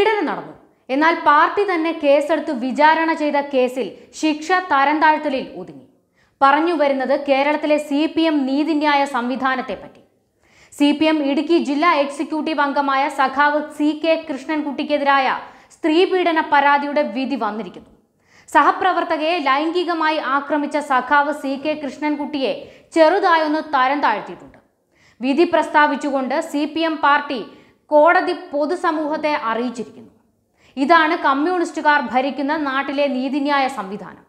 പീഡനം നടന്നു എന്നാൽ പാർട്ടി തന്നെ കേസെടുത്തു വിചാരണ ചെയ്ത കേസിൽ ശിക്ഷ തരംതാഴ്ത്തലിൽ ഒതുങ്ങി പറഞ്ഞു വരുന്നത് കേരളത്തിലെ സി പി എം നീതിന്യായ പറ്റി സി പി എം ഇടുക്കി ജില്ലാ എക്സിക്യൂട്ടീവ് അംഗമായ സഖാവ് സി കെ കൃഷ്ണൻകുട്ടിക്കെതിരായ സ്ത്രീപീഡന പരാതിയുടെ വിധി വന്നിരിക്കുന്നു സഹപ്രവർത്തകയെ ലൈംഗികമായി ആക്രമിച്ച സഖാവ് സി കെ കൃഷ്ണൻകുട്ടിയെ ചെറുതായൊന്ന് തരം താഴ്ത്തിയിട്ടുണ്ട് വിധി പ്രസ്താവിച്ചുകൊണ്ട് സി പി എം പാർട്ടി കോടതി പൊതുസമൂഹത്തെ അറിയിച്ചിരിക്കുന്നു ഇതാണ് കമ്മ്യൂണിസ്റ്റുകാർ ഭരിക്കുന്ന നാട്ടിലെ നീതിന്യായ സംവിധാനം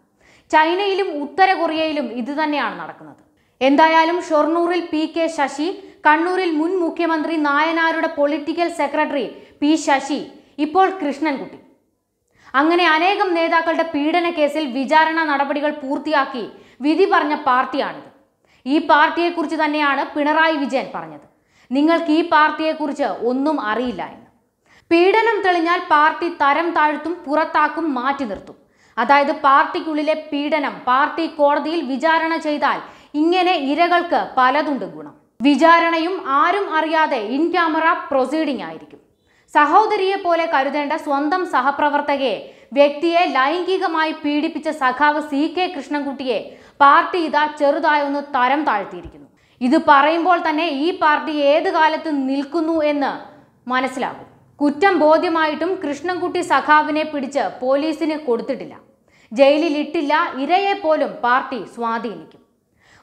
ചൈനയിലും ഉത്തര കൊറിയയിലും ഇതുതന്നെയാണ് നടക്കുന്നത് എന്തായാലും ഷൊർണൂറിൽ പി കെ ശശി കണ്ണൂരിൽ മുൻ മുഖ്യമന്ത്രി നായനാരുടെ പൊളിറ്റിക്കൽ സെക്രട്ടറി പി ശശി ഇപ്പോൾ കൃഷ്ണൻകുട്ടി അങ്ങനെ അനേകം നേതാക്കളുടെ പീഡന കേസിൽ വിചാരണ നടപടികൾ പൂർത്തിയാക്കി വിധി പറഞ്ഞ പാർട്ടിയാണിത് ഈ പാർട്ടിയെക്കുറിച്ച് തന്നെയാണ് പിണറായി വിജയൻ പറഞ്ഞത് നിങ്ങൾക്ക് ഈ പാർട്ടിയെക്കുറിച്ച് ഒന്നും അറിയില്ല എന്ന് പീഡനം തെളിഞ്ഞാൽ പാർട്ടി തരം താഴ്ത്തും പുറത്താക്കും മാറ്റി നിർത്തും അതായത് പാർട്ടിക്കുള്ളിലെ പീഡനം പാർട്ടി കോടതിയിൽ വിചാരണ ചെയ്താൽ ഇങ്ങനെ ഇരകൾക്ക് പലതുണ്ട് ഗുണം വിചാരണയും ആരും അറിയാതെ ഇൻ ക്യാമറ പ്രൊസീഡിംഗ് ആയിരിക്കും സഹോദരിയെ പോലെ കരുതേണ്ട സ്വന്തം സഹപ്രവർത്തകയെ വ്യക്തിയെ ലൈംഗികമായി പീഡിപ്പിച്ച സഖാവ് സി കെ കൃഷ്ണൻകുട്ടിയെ പാർട്ടി ഇതാ ചെറുതായൊന്ന് തരം താഴ്ത്തിയിരിക്കുന്നു ഇത് പറയുമ്പോൾ തന്നെ ഈ പാർട്ടി ഏത് കാലത്ത് നിൽക്കുന്നു എന്ന് മനസ്സിലാകും കുറ്റം ബോധ്യമായിട്ടും കൃഷ്ണൻകുട്ടി സഖാവിനെ പിടിച്ച് പോലീസിന് കൊടുത്തിട്ടില്ല ജയിലിൽ ഇട്ടില്ല ഇരയെ പോലും പാർട്ടി സ്വാധീനിക്കും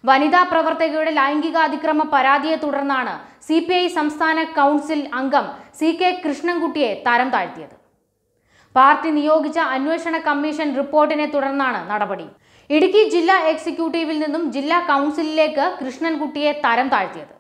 വനിതാ പ്രവർത്തകയുടെ ലൈംഗികാതിക്രമ പരാതിയെ തുടർന്നാണ് സി പി ഐ സംസ്ഥാന കൗൺസിൽ അംഗം സി കെ കൃഷ്ണൻകുട്ടിയെ തരം താഴ്ത്തിയത് പാർട്ടി നിയോഗിച്ച അന്വേഷണ കമ്മീഷൻ റിപ്പോർട്ടിനെ തുടർന്നാണ് നടപടി ഇടുക്കി ജില്ലാ എക്സിക്യൂട്ടീവിൽ നിന്നും ജില്ലാ കൗൺസിലിലേക്ക് കൃഷ്ണൻകുട്ടിയെ തരം താഴ്ത്തിയത്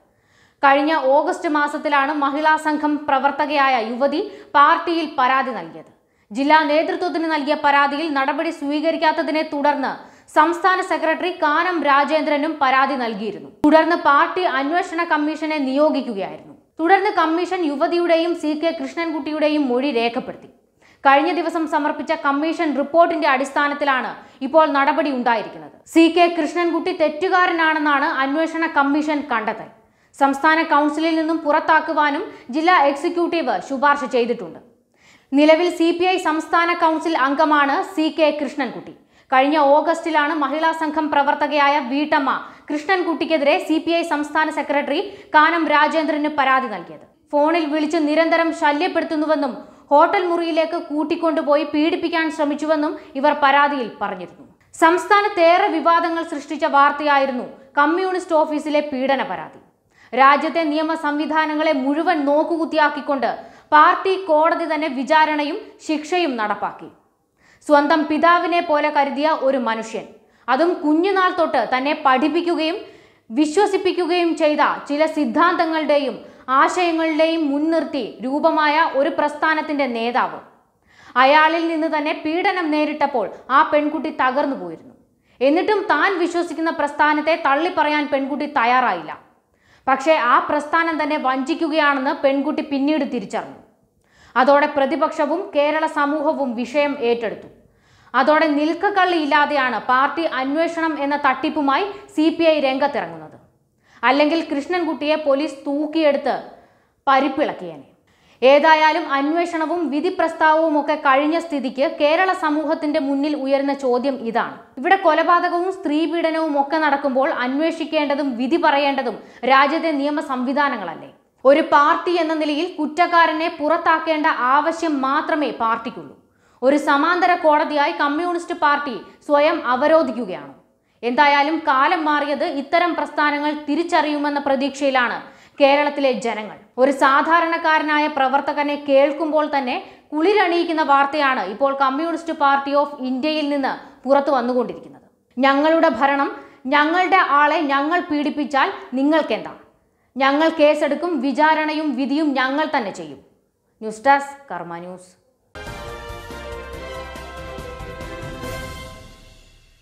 കഴിഞ്ഞ ഓഗസ്റ്റ് മാസത്തിലാണ് മഹിളാ സംഘം പ്രവർത്തകയായ യുവതി പാർട്ടിയിൽ പരാതി നൽകിയത് ജില്ലാ നേതൃത്വത്തിന് നൽകിയ പരാതിയിൽ നടപടി സ്വീകരിക്കാത്തതിനെ തുടർന്ന് സംസ്ഥാന സെക്രട്ടറി കാനം രാജേന്ദ്രനും പരാതി നൽകിയിരുന്നു തുടർന്ന് പാർട്ടി അന്വേഷണ കമ്മീഷനെ നിയോഗിക്കുകയായിരുന്നു തുടർന്ന് കമ്മീഷൻ യുവതിയുടെയും സി കെ കൃഷ്ണൻകുട്ടിയുടെയും മൊഴി രേഖപ്പെടുത്തി കഴിഞ്ഞ ദിവസം സമർപ്പിച്ച കമ്മീഷൻ റിപ്പോർട്ടിന്റെ അടിസ്ഥാനത്തിലാണ് ഇപ്പോൾ നടപടി ഉണ്ടായിരിക്കുന്നത് സി കെ കൃഷ്ണൻകുട്ടി തെറ്റുകാരനാണെന്നാണ് അന്വേഷണ കമ്മീഷൻ കണ്ടെത്തൽ സംസ്ഥാന കൗൺസിലിൽ നിന്നും പുറത്താക്കുവാനും ജില്ലാ എക്സിക്യൂട്ടീവ് ശുപാർശ ചെയ്തിട്ടുണ്ട് നിലവിൽ സി പി ഐ സംസ്ഥാന കൗൺസിൽ അംഗമാണ് സി കെ കൃഷ്ണൻകുട്ടി കഴിഞ്ഞ ഓഗസ്റ്റിലാണ് മഹിളാ സംഘം പ്രവർത്തകയായ വീട്ടമ്മ കൃഷ്ണൻകുട്ടിക്കെതിരെ സി പി ഐ സംസ്ഥാന സെക്രട്ടറി കാനം രാജേന്ദ്രന് പരാതി നൽകിയത് ഫോണിൽ വിളിച്ച് നിരന്തരം ശല്യപ്പെടുത്തുന്നുവെന്നും ഹോട്ടൽ മുറിയിലേക്ക് കൂട്ടിക്കൊണ്ടുപോയി പീഡിപ്പിക്കാൻ ശ്രമിച്ചുവെന്നും ഇവർ പരാതിയിൽ പറഞ്ഞിരുന്നു സംസ്ഥാനത്തേറെ വിവാദങ്ങൾ സൃഷ്ടിച്ച വാർത്തയായിരുന്നു കമ്മ്യൂണിസ്റ്റ് ഓഫീസിലെ പീഡന പരാതി രാജ്യത്തെ നിയമ സംവിധാനങ്ങളെ മുഴുവൻ നോക്കുകുത്തിയാക്കിക്കൊണ്ട് പാർട്ടി കോടതി തന്നെ വിചാരണയും ശിക്ഷയും നടപ്പാക്കി സ്വന്തം പിതാവിനെ പോലെ കരുതിയ ഒരു മനുഷ്യൻ അതും കുഞ്ഞുനാൾ തൊട്ട് തന്നെ പഠിപ്പിക്കുകയും വിശ്വസിപ്പിക്കുകയും ചെയ്ത ചില സിദ്ധാന്തങ്ങളുടെയും ആശയങ്ങളുടെയും മുൻനിർത്തി രൂപമായ ഒരു പ്രസ്ഥാനത്തിന്റെ നേതാവ് അയാളിൽ നിന്ന് തന്നെ പീഡനം നേരിട്ടപ്പോൾ ആ പെൺകുട്ടി തകർന്നു പോയിരുന്നു എന്നിട്ടും താൻ വിശ്വസിക്കുന്ന പ്രസ്ഥാനത്തെ തള്ളിപ്പറയാൻ പെൺകുട്ടി തയ്യാറായില്ല പക്ഷേ ആ പ്രസ്ഥാനം തന്നെ വഞ്ചിക്കുകയാണെന്ന് പെൺകുട്ടി പിന്നീട് തിരിച്ചറിഞ്ഞു അതോടെ പ്രതിപക്ഷവും കേരള സമൂഹവും വിഷയം ഏറ്റെടുത്തു അതോടെ ഇല്ലാതെയാണ് പാർട്ടി അന്വേഷണം എന്ന തട്ടിപ്പുമായി സി പി ഐ രംഗത്തിറങ്ങുന്നത് അല്ലെങ്കിൽ കൃഷ്ണൻകുട്ടിയെ പോലീസ് തൂക്കിയെടുത്ത് പരിപ്പിളക്കിയേനെ ഏതായാലും അന്വേഷണവും വിധി പ്രസ്താവവും ഒക്കെ കഴിഞ്ഞ സ്ഥിതിക്ക് കേരള സമൂഹത്തിന്റെ മുന്നിൽ ഉയരുന്ന ചോദ്യം ഇതാണ് ഇവിടെ കൊലപാതകവും സ്ത്രീപീഡനവും ഒക്കെ നടക്കുമ്പോൾ അന്വേഷിക്കേണ്ടതും വിധി പറയേണ്ടതും രാജ്യത്തെ നിയമ സംവിധാനങ്ങളല്ലേ ഒരു പാർട്ടി എന്ന നിലയിൽ കുറ്റക്കാരനെ പുറത്താക്കേണ്ട ആവശ്യം മാത്രമേ പാർട്ടിക്കുള്ളൂ ഒരു സമാന്തര കോടതിയായി കമ്മ്യൂണിസ്റ്റ് പാർട്ടി സ്വയം അവരോധിക്കുകയാണോ എന്തായാലും കാലം മാറിയത് ഇത്തരം പ്രസ്ഥാനങ്ങൾ തിരിച്ചറിയുമെന്ന പ്രതീക്ഷയിലാണ് കേരളത്തിലെ ജനങ്ങൾ ഒരു സാധാരണക്കാരനായ പ്രവർത്തകനെ കേൾക്കുമ്പോൾ തന്നെ കുളിരണിയിക്കുന്ന വാർത്തയാണ് ഇപ്പോൾ കമ്മ്യൂണിസ്റ്റ് പാർട്ടി ഓഫ് ഇന്ത്യയിൽ നിന്ന് പുറത്തു വന്നുകൊണ്ടിരിക്കുന്നത് ഞങ്ങളുടെ ഭരണം ഞങ്ങളുടെ ആളെ ഞങ്ങൾ പീഡിപ്പിച്ചാൽ നിങ്ങൾക്കെന്താ ഞങ്ങൾ കേസെടുക്കും വിചാരണയും വിധിയും ഞങ്ങൾ തന്നെ ചെയ്യും ന്യൂസ് ഡെസ്ക് കർമ്മ ന്യൂസ്